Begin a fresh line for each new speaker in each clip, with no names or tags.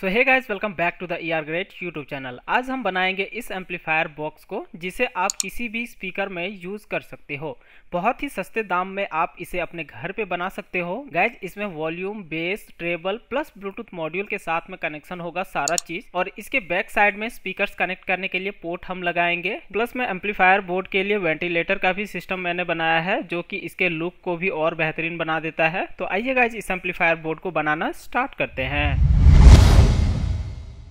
so hey guys welcome back to the E R great YouTube channel आज हम बनाएंगे इस एम्पलीफायर बॉक्स को जिसे आप किसी भी स्पीकर में यूज़ कर सकते हो बहुत ही सस्ते दाम में आप इसे अपने घर पे बना सकते हो गाइज इसमें volume bass treble plus Bluetooth module के साथ में कनेक्शन होगा सारा चीज़ और इसके बैक साइड में स्पीकर कनेक्ट करने के लिए पोर्ट हम लगाएंगे प्लस में एम्पलीफायर बोर्ड के लिए वेंटिलेटर का भी सिस्टम मैंने बनाया है जो कि इसके लुक को भी और बेहतरीन बना देता है तो आइए गाइज इस एम्पलीफायर बोर्ड को बनाना स्टार्ट करते हैं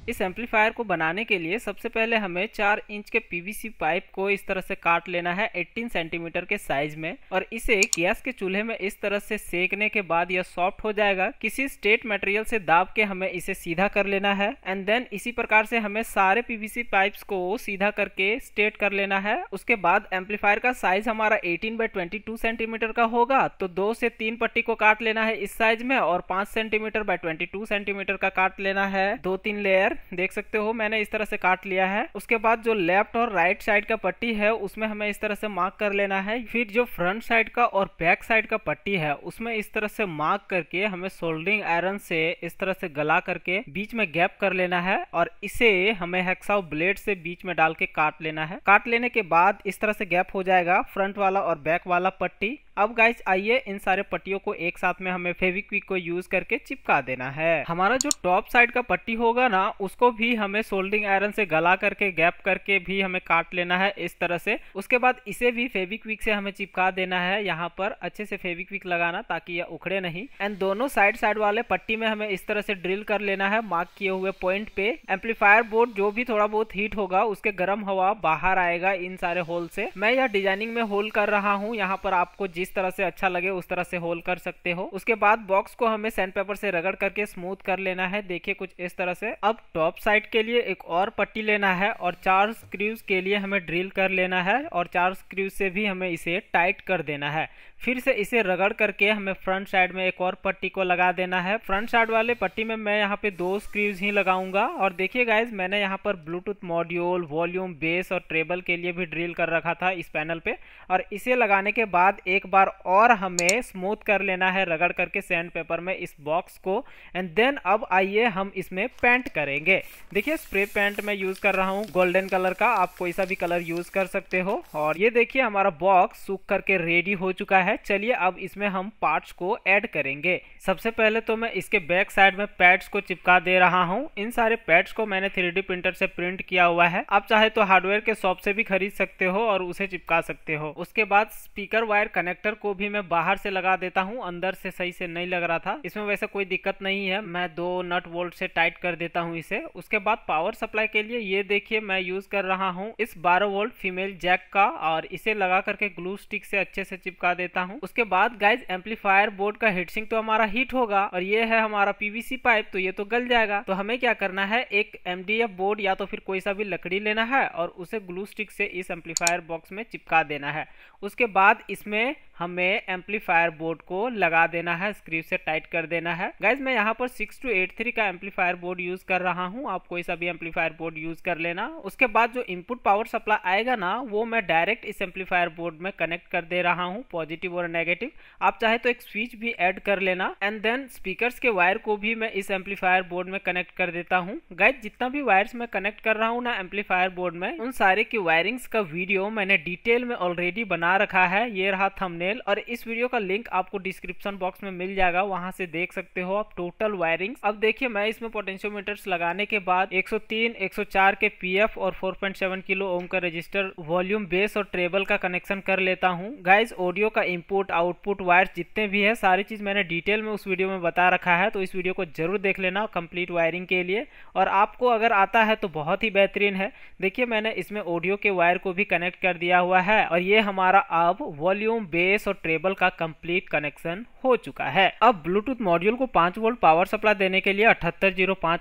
इस एम्पलीफायर को बनाने के लिए सबसे पहले हमें चार इंच के पीवीसी पाइप को इस तरह से काट लेना है 18 सेंटीमीटर के साइज में और इसे गैस के चूल्हे में इस तरह से सेकने के बाद यह सॉफ्ट हो जाएगा किसी स्टेट मटेरियल से दाब के हमें इसे सीधा कर लेना है एंड देन इसी प्रकार से हमें सारे पीवीसी पाइप को सीधा करके स्टेट कर लेना है उसके बाद एम्पलीफायर का साइज हमारा एटीन बाई ट्वेंटी सेंटीमीटर का होगा तो दो से तीन पट्टी को काट लेना है इस साइज में और पांच सेंटीमीटर बाय ट्वेंटी सेंटीमीटर का काट लेना है दो तीन लेयर देख सकते हो मैंने इस तरह से काट लिया है उसके बाद जो लेफ्ट और राइट साइड का पट्टी है उसमें हमें इस तरह से मार्क कर लेना है फिर जो फ्रंट साइड का और बैक साइड का पट्टी है उसमें इस तरह से मार्क करके हमें सोल्डरिंग आयरन से इस तरह से गला करके बीच में गैप कर लेना है और इसे हमें हेक्साउ ब्लेड से बीच में डाल के काट लेना है काट लेने के बाद इस तरह से गैप हो जाएगा फ्रंट वाला और बैक वाला पट्टी अब गाइस आइए इन सारे पट्टियों को एक साथ में हमें फेविक्विक को यूज करके चिपका देना है हमारा जो टॉप साइड का पट्टी होगा ना उसको भी हमें सोल्डिंग आयरन से गला करके गैप करके भी हमें काट लेना है इस तरह से उसके बाद इसे भी फेविक्विक से हमें चिपका देना है यहाँ पर अच्छे से फेविक्विक लगाना ताकि यह उखड़े नहीं एंड दोनों साइड साइड वाले पट्टी में हमें इस तरह से ड्रिल कर लेना है मार्क किए हुए पॉइंट पे एम्पलीफायर बोर्ड जो भी थोड़ा बहुत हीट होगा उसके गर्म हवा बाहर आएगा इन सारे होल से मैं यह डिजाइनिंग में होल कर रहा हूँ यहाँ पर आपको जिस जिस तरह से अच्छा लगे उस तरह से होल कर सकते हो उसके बाद बॉक्स को हमें सैंड पेपर से रगड़ करके स्मूथ कर लेना है देखिए कुछ इस तरह से अब टॉप साइड के लिए एक और पट्टी लेना है और चार स्क्रूज के लिए हमें ड्रिल कर लेना है और चार स्क्रूज से भी हमें इसे टाइट कर देना है फिर से इसे रगड़ करके हमें फ्रंट साइड में एक और पट्टी को लगा देना है फ्रंट साइड वाले पट्टी में मैं यहाँ पे दो स्क्रीव्स ही लगाऊंगा और देखिए गाइज मैंने यहाँ पर ब्लूटूथ मॉड्यूल वॉल्यूम बेस और ट्रेबल के लिए भी ड्रिल कर रखा था इस पैनल पे और इसे लगाने के बाद एक बार और हमें स्मूथ कर लेना है रगड़ करके सैंड पेपर में इस बॉक्स को एंड देन अब आइए हम इसमें पेंट करेंगे देखिए स्प्रे पेंट मैं यूज़ कर रहा हूँ गोल्डन कलर का आप कोई सा भी कलर यूज़ कर सकते हो और ये देखिए हमारा बॉक्स सूख करके रेडी हो चुका है चलिए अब इसमें हम पार्ट्स को ऐड करेंगे सबसे पहले तो मैं इसके बैक साइड में पैड्स को चिपका दे रहा हूँ इन सारे पैड्स को मैंने थ्री प्रिंटर से प्रिंट किया हुआ है आप चाहे तो हार्डवेयर के शॉप से भी खरीद सकते हो और उसे चिपका सकते हो उसके बाद स्पीकर वायर कनेक्ट कनेक्टर को भी मैं बाहर से लगा देता हूँ अंदर से सही से नहीं लग रहा था इसमें वैसे कोई दिक्कत नहीं है मैं दो नट वोल्ट से टाइट कर देता हूँ इसे उसके बाद पावर सप्लाई के लिए ये देखिए मैं यूज कर रहा हूँ इस बारह वोल्ट फीमेल जैक का और इसे लगा करके ग्लू स्टिक से अच्छे से चिपका देता हूँ उसके बाद गाइज एम्पलीफायर बोर्ड का हीटसिंग तो हमारा हीट होगा और ये है हमारा पीवीसी पाइप तो ये तो गल जाएगा तो हमें क्या करना है एक एम बोर्ड या तो फिर कोई सा भी लकड़ी लेना है और उसे ग्लू स्टिक से इस एम्पलीफायर बॉक्स में चिपका देना है उसके बाद इसमें हमें एम्पलीफायर बोर्ड को लगा देना है स्क्रीव से टाइट कर देना है गाइज मैं यहाँ पर सिक्स टू एट थ्री का एम्पलीफायर बोर्ड यूज कर रहा हूँ आप कोई सा भी एम्पलीफायर बोर्ड यूज कर लेना उसके बाद जो इनपुट पावर सप्लाई आएगा ना वो मैं डायरेक्ट इस एम्पलीफायर बोर्ड में कनेक्ट कर दे रहा हूँ पॉजिटिव और नेगेटिव आप चाहे तो एक स्विच भी एड कर लेना एंड देन स्पीकर के वायर को भी मैं इस एम्पलीफायर बोर्ड में कनेक्ट कर देता हूँ गाइज जितना भी वायर्स मैं कनेक्ट कर रहा हूँ ना एम्पलीफायर बोर्ड में उन सारे की वायरिंग्स का वीडियो मैंने डिटेल में ऑलरेडी बना रखा है ये रहा थमने थंबनेल और इस वीडियो का लिंक आपको डिस्क्रिप्शन बॉक्स में मिल जाएगा वहां से देख सकते हो आप टोटल वायरिंग अब देखिए मैं इसमें पोटेंशियोमीटर्स लगाने के बाद 103, 104 के पीएफ और 4.7 किलो ओम का रजिस्टर वॉल्यूम बेस और ट्रेबल का कनेक्शन कर लेता हूँ गाइज ऑडियो का इनपुट आउटपुट वायर जितने भी है सारी चीज मैंने डिटेल में उस वीडियो में बता रखा है तो इस वीडियो को जरूर देख लेना कंप्लीट वायरिंग के लिए और आपको अगर आता है तो बहुत ही बेहतरीन है देखिए मैंने इसमें ऑडियो के वायर को भी कनेक्ट कर दिया हुआ है और ये हमारा अब वॉल्यूम बेस ट्रेस और ट्रेबल का कंप्लीट कनेक्शन हो चुका है अब ब्लूटूथ मॉड्यूल को 5 वोल्ट पावर सप्लाई देने के लिए अठहत्तर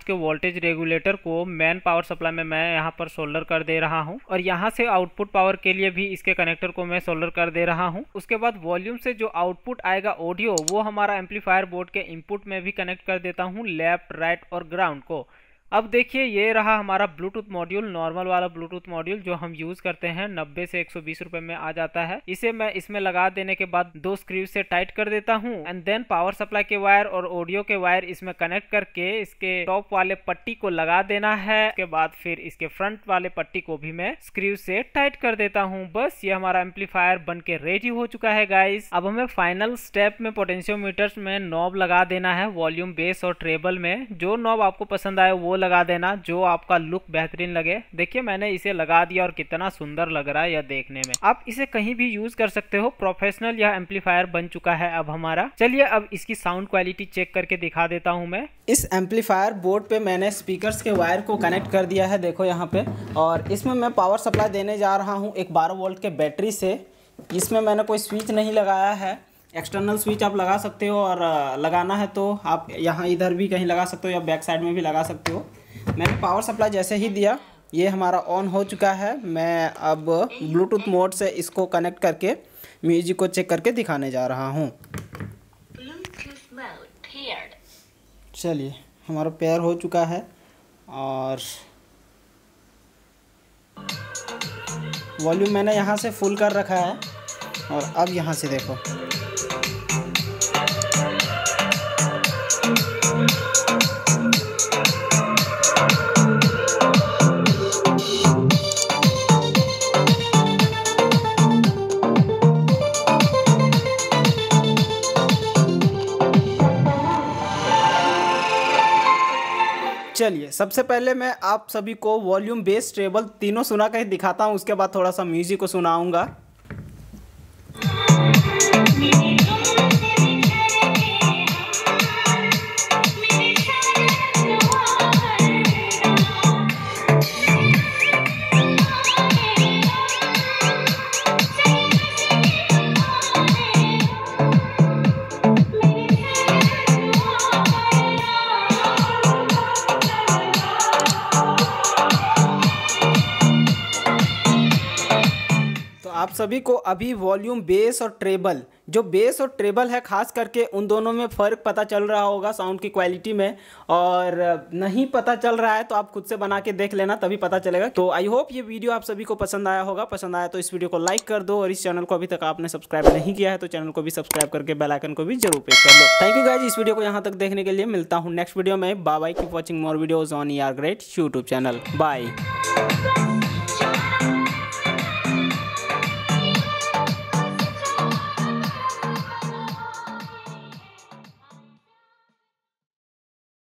के वोल्टेज रेगुलेटर को मेन पावर सप्लाई में मैं यहाँ पर सोल्डर कर दे रहा हूँ और यहाँ से आउटपुट पावर के लिए भी इसके कनेक्टर को मैं सोल्डर कर दे रहा हूँ उसके बाद वॉल्यूम से जो आउटपुट आएगा ऑडियो वो हमारा एम्पलीफायर बोर्ड के इनपुट में भी कनेक्ट कर देता हूँ लेफ्ट राइट और ग्राउंड को अब देखिए ये रहा हमारा ब्लूटूथ मॉड्यूल नॉर्मल वाला ब्लूटूथ मॉड्यूल जो हम यूज करते हैं 90 से 120 रुपए में आ जाता है इसे मैं इसमें लगा देने के बाद दो स्क्रीव से टाइट कर देता हूँ एंड देन पावर सप्लाई के वायर और ऑडियो के वायर इसमें कनेक्ट करके इसके टॉप वाले पट्टी को लगा देना है उसके बाद फिर इसके फ्रंट वाले पट्टी को भी मैं स्क्रीव से टाइट कर देता हूँ बस ये हमारा एम्पलीफायर बन के रेडी हो चुका है गाइस अब हमें फाइनल स्टेप में पोटेंशियो में नॉब लगा देना है वॉल्यूम बेस और ट्रेबल में जो नॉब आपको पसंद आए वो लगा देना जो आपका लुक बेहतरीन लगे देखिए मैंने इसे लगा दिया और कितना सुंदर लग रहा है यह देखने में आप इसे कहीं भी यूज कर सकते हो प्रोफेशनल यह एम्पलीफायर बन चुका है अब हमारा चलिए अब इसकी साउंड क्वालिटी चेक करके दिखा देता हूँ मैं इस एम्पलीफायर बोर्ड पे मैंने स्पीकर के वायर को कनेक्ट कर दिया है देखो यहाँ पे और इसमें मैं पावर सप्लाई देने जा रहा हूँ एक बारह वोल्ट के बैटरी से इसमें मैंने कोई स्विच नहीं लगाया है एक्सटर्नल स्विच आप लगा सकते हो और लगाना है तो आप यहाँ इधर भी कहीं लगा सकते हो या बैक साइड में भी लगा सकते हो मैंने पावर सप्लाई जैसे ही दिया ये हमारा ऑन हो चुका है मैं अब ब्लूटूथ मोड से इसको कनेक्ट करके म्यूजिक को चेक करके दिखाने जा रहा हूँ चलिए हमारा पेयर हो चुका है और वॉल्यूम मैंने यहाँ से फुल कर रखा है और अब यहाँ से देखो चलिए सबसे पहले मैं आप सभी को वॉल्यूम बेस ट्रेबल तीनों सुना कर दिखाता हूँ उसके बाद थोड़ा सा म्यूजिक को सुनाऊँगा आप सभी को अभी वॉल्यूम बेस और ट्रेबल जो बेस और ट्रेबल है खास करके उन दोनों में फ़र्क पता चल रहा होगा साउंड की क्वालिटी में और नहीं पता चल रहा है तो आप खुद से बना के देख लेना तभी पता चलेगा तो आई होप ये वीडियो आप सभी को पसंद आया होगा पसंद आया तो इस वीडियो को लाइक कर दो और इस चैनल को अभी तक आपने सब्सक्राइब नहीं किया है तो चैनल को भी सब्सक्राइब करके बेलाइकन को भी जरूर प्रेस कर लो थैंक यू गाइज इस वीडियो को यहाँ तक देखने के लिए मिलता हूँ नेक्स्ट वीडियो में bye keep watching more videos on यार ग्रेट यूट्यूब चैनल बाई